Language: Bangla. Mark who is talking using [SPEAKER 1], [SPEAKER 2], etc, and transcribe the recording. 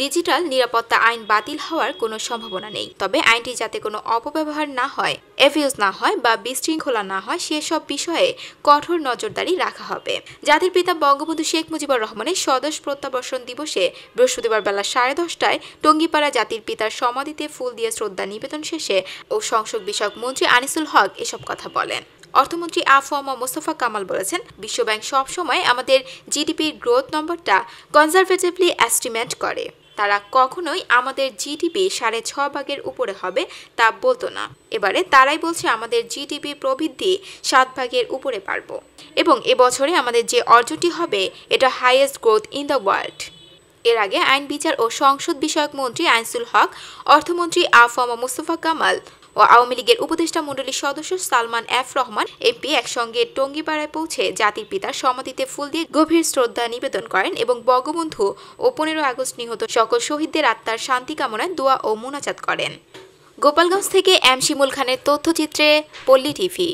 [SPEAKER 1] ডিজিটাল নিরাপত্তা আইন বাতিল হওয়ার কোনো সম্ভাবনা নেই তবে আইনটি যাতে কোনো অপব্যবহার না হয় এভিউজ না হয় বা বিশৃঙ্খলা না হয় সেসব বিষয়ে কঠোর নজরদারি রাখা হবে জাতির পিতা বঙ্গবন্ধু শেখ মুজিবুর রহমানের স্বদেশ প্রত্যাবর্ষণ দিবসে বৃহস্পতিবার বেলা সাড়ে দশটায় টঙ্গিপাড়া জাতির পিতার সমাধিতে ফুল দিয়ে শ্রদ্ধা নিবেদন শেষে ও সংসদ বিষয়ক মন্ত্রী আনিসুল হক এসব কথা বলেন অর্থমন্ত্রী আফওয়ামা মোস্তফা কামাল বলেছেন বিশ্বব্যাংক সবসময় আমাদের জিডিপির গ্রোথ নম্বরটা কনজারভেটিভলি এস্টিমেট করে তারা কখনোই আমাদের জিডিপি সাড়ে ছ ভাগের উপরে হবে তা বলতো না এবারে তারাই বলছে আমাদের জিডিপি প্রবৃদ্ধি সাত ভাগের উপরে পারব এবং এবছরে আমাদের যে অর্জনটি হবে এটা highest growth in the world এর আগে আইন বিচার ও সংসদ বিষয়ক মন্ত্রী আইনসুল হক অর্থমন্ত্রী আফম মুস্তফা কামাল ও আওয়ামী লীগের উপদেষ্টা মণ্ডলীর সদস্য সালমান এফ রহমান এমপি একসঙ্গে টঙ্গিপাড়ায় পৌঁছে জাতির পিতার সমাধিতে ফুল দিয়ে গভীর শ্রদ্ধা নিবেদন করেন এবং বঙ্গবন্ধু ও পনেরো আগস্ট নিহত সকল শহীদদের আত্মার শান্তি কামনায় দোয়া ও মোনাজাত করেন গোপালগঞ্জ থেকে এম শিমুল খানের তথ্যচিত্রে পল্লী টিভি